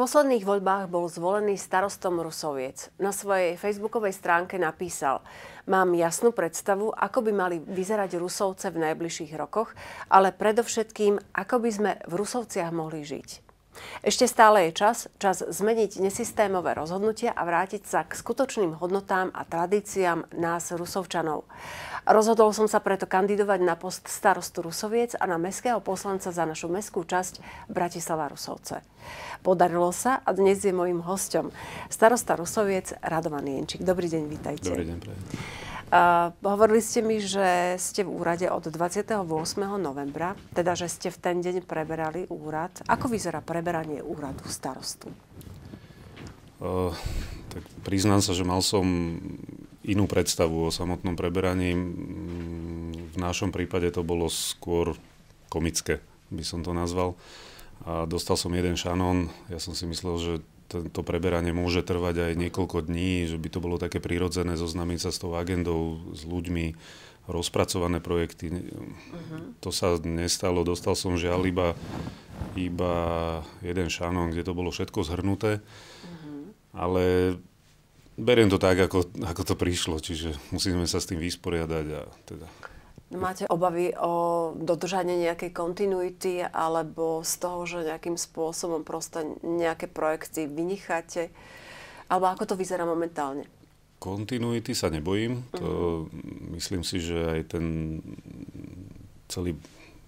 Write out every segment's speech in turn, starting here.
posledných voľbách bol zvolený starostom Rusoviec. Na svojej facebookovej stránke napísal Mám jasnú predstavu, ako by mali vyzerať Rusovce v najbližších rokoch, ale predovšetkým, ako by sme v Rusovciach mohli žiť. Ešte stále je čas, čas zmeniť nesystémové rozhodnutia a vrátiť sa k skutočným hodnotám a tradíciám nás, Rusovčanov. Rozhodol som sa preto kandidovať na post starostu Rusoviec a na mestského poslanca za našu mestskú časť Bratislava Rusovce. Podarilo sa a dnes je mojim hosťom starosta Rusoviec Radovan Jenčík. Dobrý deň, vítajte. Dobrý deň, prejde. Uh, hovorili ste mi, že ste v úrade od 28. novembra, teda že ste v ten deň preberali úrad. Ako vyzerá preberanie úradu starostu? Uh, tak priznám sa, že mal som inú predstavu o samotnom preberaní. Mm, v našom prípade to bolo skôr komické, by som to nazval. A dostal som jeden šanón. Ja som si myslel, že tento preberanie môže trvať aj niekoľko dní, že by to bolo také prirodzené zoznamiť sa s tou agendou, s ľuďmi, rozpracované projekty. Uh-huh. To sa nestalo, dostal som žiaľ iba, iba jeden šanón, kde to bolo všetko zhrnuté, uh-huh. ale beriem to tak, ako, ako to prišlo, čiže musíme sa s tým vysporiadať a teda Máte obavy o dodržanie nejakej kontinuity alebo z toho, že nejakým spôsobom proste nejaké projekty vynicháte? Alebo ako to vyzerá momentálne? Kontinuity sa nebojím. Uh-huh. To, mhm. myslím si, že aj ten celý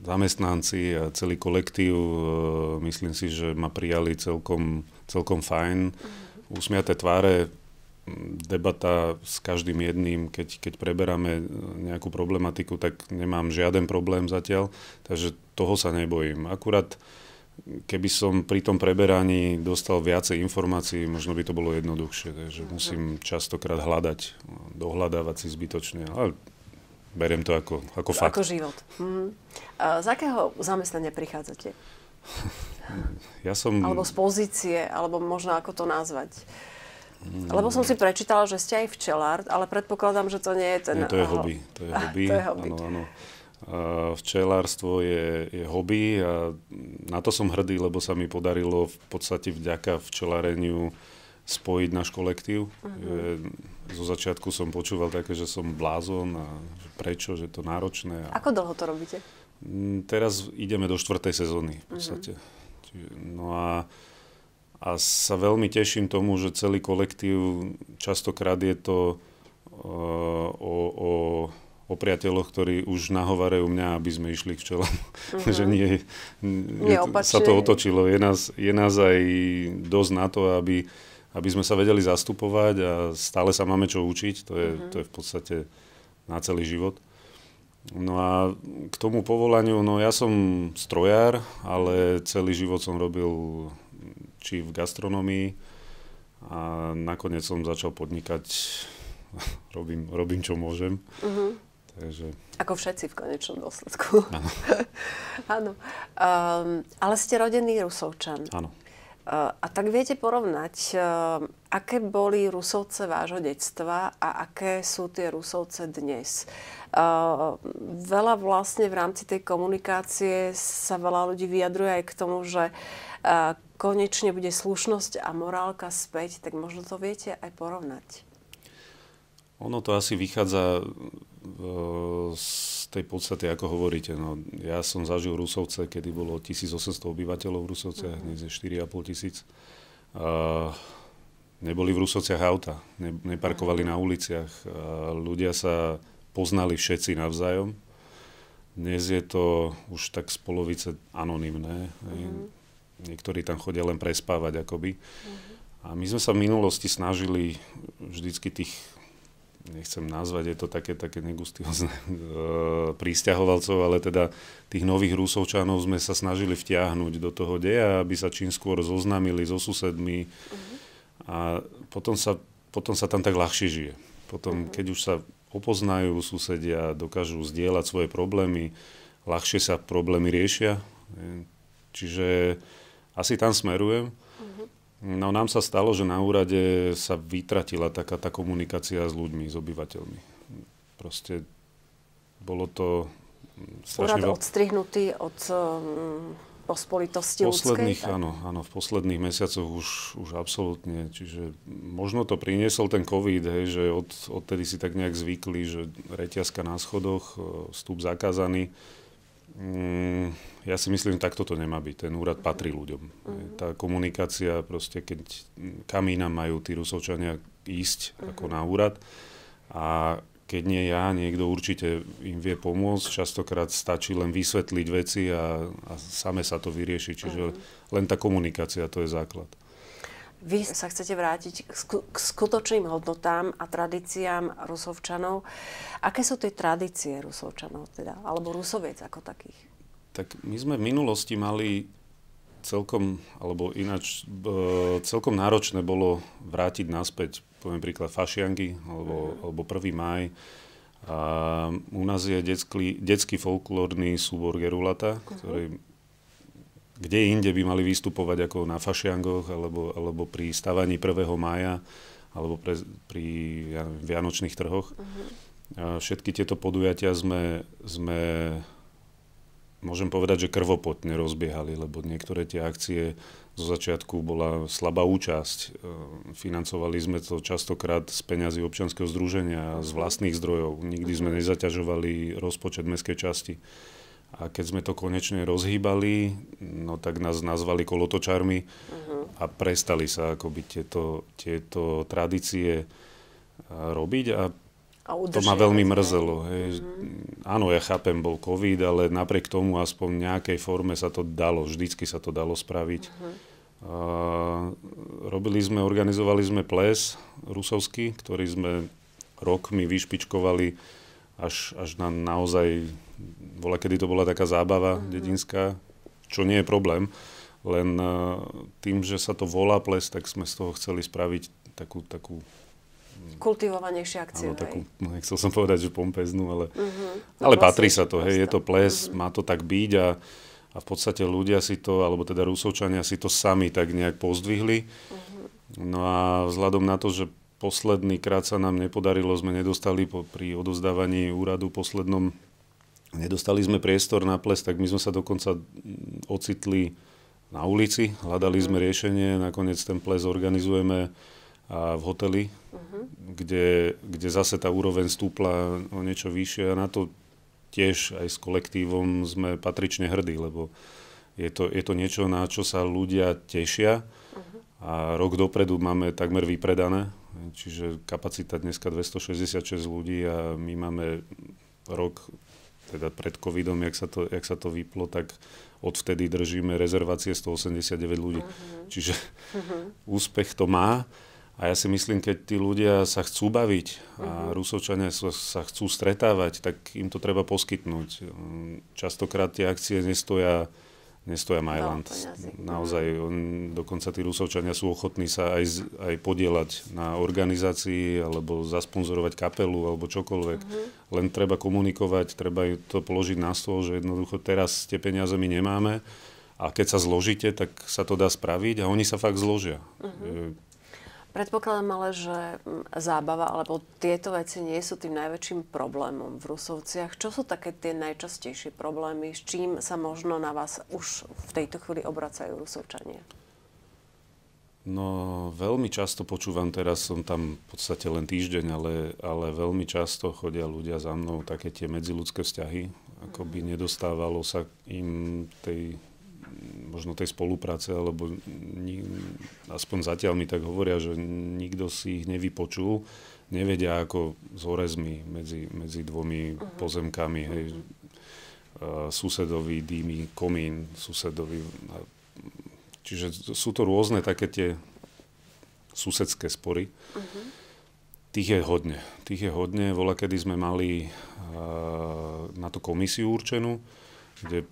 zamestnanci a celý kolektív, e, myslím si, že ma prijali celkom, celkom fajn. Uh-huh. Usmiaté tváre debata s každým jedným, keď, keď preberáme eh, nejakú problematiku, tak nemám žiaden problém zatiaľ, takže toho sa nebojím. Akurát keby som pri tom preberaní dostal viacej informácií, možno by to bolo jednoduchšie, takže musím častokrát hľadať, dohľadávať si zbytočne, ale beriem to ako, ako fakt. Ako život. Mhm. A z akého zamestnania prichádzate? ja som... Alebo z pozície, alebo možno ako to nazvať? Mhm. Lebo som si prečítala, že ste aj včelár, ale predpokladám, že to nie je ten... Nie, to je hobby. To je hobby. to je hobby. Ano, ano. A včelárstvo je, je hobby a na to som hrdý, lebo sa mi podarilo v podstate vďaka včelareniu spojiť náš kolektív. Uh-huh. Zo začiatku som počúval také, že som blázon a prečo, že je to náročné. A... Ako dlho to robíte? Mm, teraz ideme do štvrtej sezóny v mhm. podstate. Uh-huh. No a a sa veľmi teším tomu, že celý kolektív, častokrát je to e, o, o, o priateľoch, ktorí už nahovarajú mňa, aby sme išli k včelám. Mhm. Uh-huh. že nie, nie sa to otočilo. Je nás, je nás aj dosť na to, aby, aby sme sa vedeli zastupovať a stále sa máme čo učiť. To je, uh-huh. to je v podstate na celý život. No a k tomu povolaniu, no ja som strojár, ale celý život som robil či v gastronomii a nakoniec som začal podnikať, robím, robím čo môžem. Uh-huh. Takže... Ako všetci v konečnom dôsledku. Áno. Um, ale ste rodený Rusovčan. Áno. Uh, a tak viete porovnať, uh, aké boli Rusovce vášho detstva a aké sú tie Rusovce dnes. Uh, veľa vlastne v rámci tej komunikácie sa veľa ľudí vyjadruje aj k tomu, že konečne bude slušnosť a morálka späť, tak možno to viete aj porovnať. Ono to asi vychádza e, z tej podstaty, ako hovoríte. No, ja som zažil Rusovce, kedy bolo 1800 obyvateľov v Rusovce, mm-hmm. dnes je 4,5 tisíc. neboli v Rusovciach auta, ne, neparkovali mhm. na uliciach. ľudia sa poznali všetci navzájom. Dnes je to už tak z polovice anonimné. Mm-hmm. Niektorí tam chodia len prespávať akoby. Mm-hmm. A my sme sa v minulosti snažili vždycky tých, nechcem nazvať, je to také, také negustiozne, e, prísťahovalcov, ale teda tých nových rúsovčanov sme sa snažili vtiahnuť do toho deja, aby sa čím skôr zoznamili so susedmi mm-hmm. a potom sa, potom sa tam tak ľahšie žije. Potom, mm-hmm. keď už sa opoznajú susedia, dokážu zdieľať svoje problémy, ľahšie sa problémy riešia. Čiže asi tam smerujem. Mhm. No nám sa stalo, že na úrade sa vytratila taká tá komunikácia s ľuďmi, s obyvateľmi. Proste bolo to... Úrad veľ... odstrihnutý od um, pospolitosti posledných, ľudskej? Áno, áno, v posledných mesiacoch už, už absolútne. Čiže možno to priniesol ten COVID, hej, že od, odtedy si tak nejak zvykli, že reťazka na schodoch, e, vstup zakázaný Mm, ja si myslím, že takto to nemá byť. Ten úrad patrí ľuďom. Uh-huh. Tá komunikácia, proste keď mm, kam inám majú tí Rusovčania ísť uh-huh. ako mhm. na úrad a keď nie ja, niekto určite im vie pomôcť. Častokrát stačí len vysvetliť veci a, a same sa to vyrieši. Čiže uh-huh. len tá komunikácia, to je základ. Vy sa chcete vrátiť k skutočným hodnotám a tradíciám rusovčanov. Aké sú tie tradície rusovčanov teda? Alebo rusoviec ako takých? Tak my sme v minulosti mali celkom, alebo ináč, celkom náročné bolo vrátiť naspäť, poviem príklad, fašiangy alebo, mhm. alebo 1. maj. A u nás je detský, detský folklórny súbor Gerulata, mhm. ktorý uh-huh kde inde by mali vystupovať ako na fašiangoch alebo, alebo pri stavaní 1. mája alebo pre, pri ja neviem, vianočných trhoch. Uh-huh. A všetky tieto podujatia sme, sme, môžem povedať, že krvopotne rozbiehali, lebo niektoré tie akcie zo začiatku bola slabá účasť. Ehm, financovali sme to častokrát z peňazí občianskeho združenia, z mhm. vlastných zdrojov. Nikdy uh-huh. sme mhm. nezaťažovali rozpočet mestskej časti a keď sme to konečne rozhýbali, no tak nás nazvali kolotočármi uh-huh. Mhm. a prestali sa akoby tieto, tieto tradície e, robiť a, a to ma veľmi mrzelo. Hej. Uh-huh. Áno, ja chápem, bol COVID, ale napriek tomu aspoň v nejakej forme sa to dalo, vždycky sa to dalo spraviť. Uh-huh. Uh, robili sme, organizovali sme ples rusovský, ktorý sme rokmi vyšpičkovali až, až na naozaj bola, kedy to bola taká zábava mm-hmm. dedinská, čo nie je problém, len eh, tým, že sa to volá ples, tak sme z toho chceli spraviť takú, takú mm, kultivovanejšia akcia. Áno, takú, no, nechcel som povedať, že pompeznú, ale, mm-hmm. No, ale vlastne, patrí sa to, hej, je to ples, mm-hmm. má to tak byť a, a v podstate ľudia si to, alebo teda rúsovčania si to sami tak nejak pozdvihli. Mm-hmm. No a vzhľadom na to, že posledný krát sa nám nepodarilo, sme nedostali po, pri odovzdávaní úradu poslednom Nedostali sme priestor na ples, tak my sme sa dokonca ocitli na ulici, hľadali sme riešenie, nakoniec ten ples organizujeme a v hoteli, uh-huh. kde, kde zase tá úroveň stúpla o niečo vyššie a na to tiež aj s kolektívom sme patrične hrdí, lebo je to, je to niečo, na čo sa ľudia tešia uh-huh. a rok dopredu máme takmer vypredané, čiže kapacita dneska 266 ľudí a my máme rok teda pred covidom, jak sa to, jak sa to vyplo, tak odvtedy držíme rezervácie 189 ľudí. Uh-huh. Čiže uh-huh. úspech to má. A ja si myslím, keď tí ľudia sa chcú baviť a uh-huh. Rusovčania sa chcú stretávať, tak im to treba poskytnúť. Častokrát tie akcie nestoja nestoja Majland. No, Naozaj, on, dokonca tí Rusovčania sú ochotní sa aj, aj podielať na organizácii alebo zasponzorovať kapelu alebo čokoľvek. Uh-huh. Len treba komunikovať, treba to položiť na stôl, že jednoducho teraz tie peniaze my nemáme a keď sa zložíte, tak sa to dá spraviť a oni sa fakt zložia. Uh-huh. Predpokladám ale, že mm, zábava alebo tieto veci nie sú tým najväčším problémom v Rusovciach. Čo sú také tie najčastejšie problémy, s čím sa možno na vás už v tejto chvíli obracajú Rusovčania? No, veľmi často počúvam, teraz som tam v podstate len týždeň, ale, ale veľmi často chodia ľudia za mnou také tie medziludské vzťahy. Ako by mhm. nedostávalo sa im tej možno tej spolupráce, alebo ni, aspoň zatiaľ mi tak hovoria, že nikto si ich nevypočul, nevedia ako s orezmi medzi, medzi dvomi uh-huh. pozemkami, hej, uh, susedovi dými komín, susedovi... Čiže sú to rôzne také tie susedské spory. Uh-huh. Tých je hodne. Tých je hodne. Vola, kedy sme mali uh, na to komisiu určenú, kde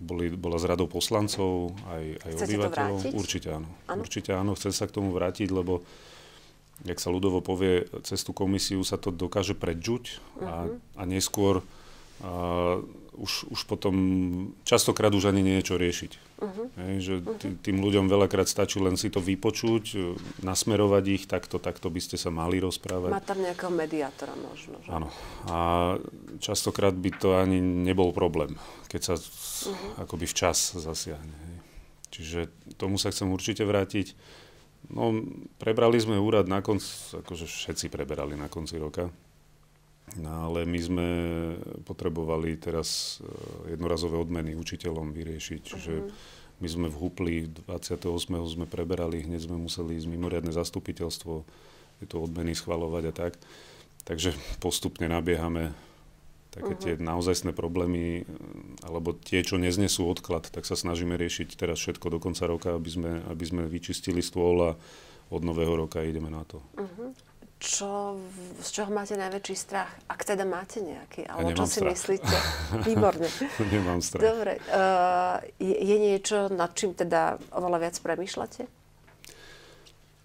boli, bola z radou poslancov, aj, aj obyvateľov. Určite áno. Ano? Určite áno, chcem sa k tomu vrátiť, lebo jak sa ľudovo povie, cez tú komisiu sa to dokáže predžuť a, uh-huh. a neskôr už, už potom častokrát už ani niečo riešiť. Uh-huh. Hej, že uh-huh. tým ľuďom veľakrát stačí len si to vypočuť, e, nasmerovať ich, takto, takto by ste sa mali rozprávať. Má tam nejakého mediátora možno. Že? Áno. A častokrát by to ani nebol problém, keď sa uh-huh. akoby včas zasiahne. Hej. Čiže tomu sa chcem určite vrátiť. No, prebrali sme úrad na konci, akože všetci preberali na konci roka. No, ale my sme potrebovali teraz eh, jednorazové odmeny učiteľom vyriešiť, čiže uh-huh. Mhm. my sme v Hupli 28. sme preberali, hneď sme museli ísť mimoriadne zastupiteľstvo, tieto odmeny schvalovať a tak. Takže postupne nabiehame také uh-huh. tie mhm. naozajstné problémy, eh, alebo tie, čo neznesú odklad, tak sa snažíme riešiť teraz všetko do konca roka, aby sme, aby sme vyčistili stôl a od nového roka ideme na to. Uh-huh čo, z čoho máte najväčší strach? Ak teda máte nejaký, alebo ja čo si strach. myslíte? Výborne. nemám strach. Dobre. Uh, je, je niečo, nad čím teda oveľa viac premyšľate?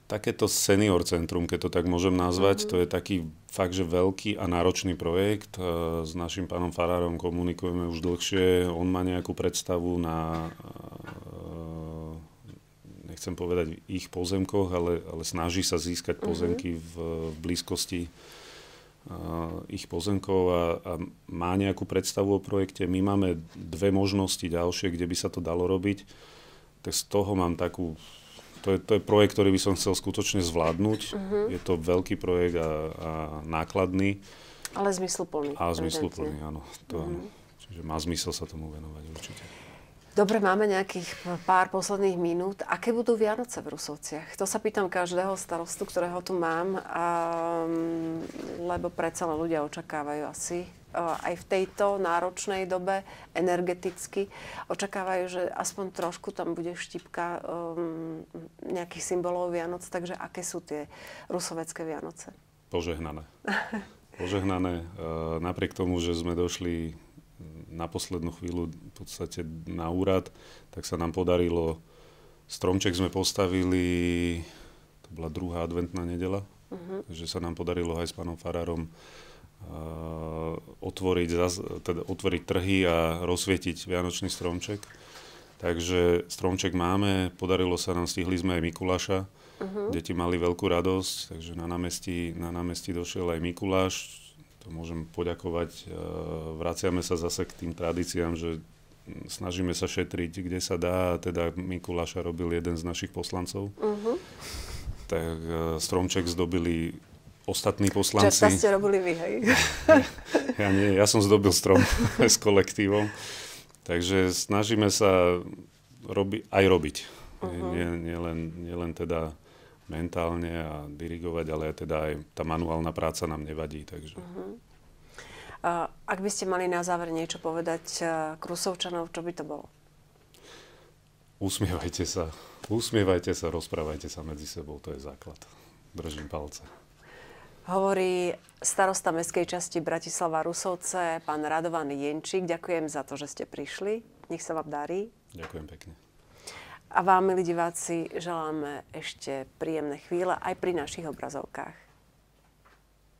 Takéto senior centrum, keď to tak môžem nazvať, mm-hmm. to je taký fakt, že veľký a náročný projekt. Eh, s našim pánom Farárom komunikujeme už dlhšie. On má nejakú predstavu na nechcem povedať v ich pozemkoch, ale, ale snaží sa získať mhm. pozemky v, v blízkosti uh, ich pozemkov a, a má nejakú predstavu o projekte. My máme dve možnosti ďalšie, kde by sa to dalo robiť. Tak z toho mám takú... To je, to je projekt, ktorý by som chcel skutočne zvládnuť. Uh-huh. Je to veľký projekt a, a nákladný. Ale zmysluplný. A zmysluplný, áno. To, uh-huh. Mhm. áno. Čiže má zmysel sa tomu venovať určite. Dobre, máme nejakých pár posledných minút. Aké budú Vianoce v Rusovciach? To sa pýtam každého starostu, ktorého tu mám, um, lebo predsa ľudia očakávajú asi e, aj v tejto náročnej dobe energeticky očakávajú, že aspoň trošku tam bude štipka um, nejakých symbolov Vianoc. Takže aké sú tie rusovecké Vianoce? Požehnané. Požehnané. E, napriek tomu, že sme došli na poslednú chvíľu v podstate na úrad, tak sa nám podarilo, stromček sme postavili, to bola druhá adventná nedela, uh-huh. takže sa nám podarilo aj s pánom Farárom uh, otvoriť, teda otvoriť trhy a rozsvietiť Vianočný stromček. Takže stromček máme, podarilo sa nám, stihli sme aj Mikuláša, uh-huh. deti mali veľkú radosť, takže na námestí, na námestí došiel aj Mikuláš, to môžem poďakovať. E, vraciame sa zase k tým tradíciám, že snažíme sa šetriť, kde sa dá. Teda Mikuláša robil jeden z našich poslancov. Uh-huh. Tak e, stromček zdobili ostatní poslanci. Čo ste robili vy, hej? ja nie, ja som zdobil strom s kolektívom. Takže snažíme sa robi, aj robiť. Uh-huh. Nie, nie, len, nie len teda mentálne a dirigovať, ale teda aj tá manuálna práca nám nevadí. Takže. Uh-huh. A ak by ste mali na záver niečo povedať uh, eh, k Rusovčanov, čo by to bolo? Usmievajte sa. Usmievajte sa, rozprávajte sa medzi sebou, to je základ. Držím palce. Hovorí starosta mestskej časti Bratislava Rusovce, pán Radovan Jenčík. Ďakujem za to, že ste prišli. Nech sa vám darí. Ďakujem pekne a vám, milí diváci, želáme ešte príjemné chvíle aj pri našich obrazovkách.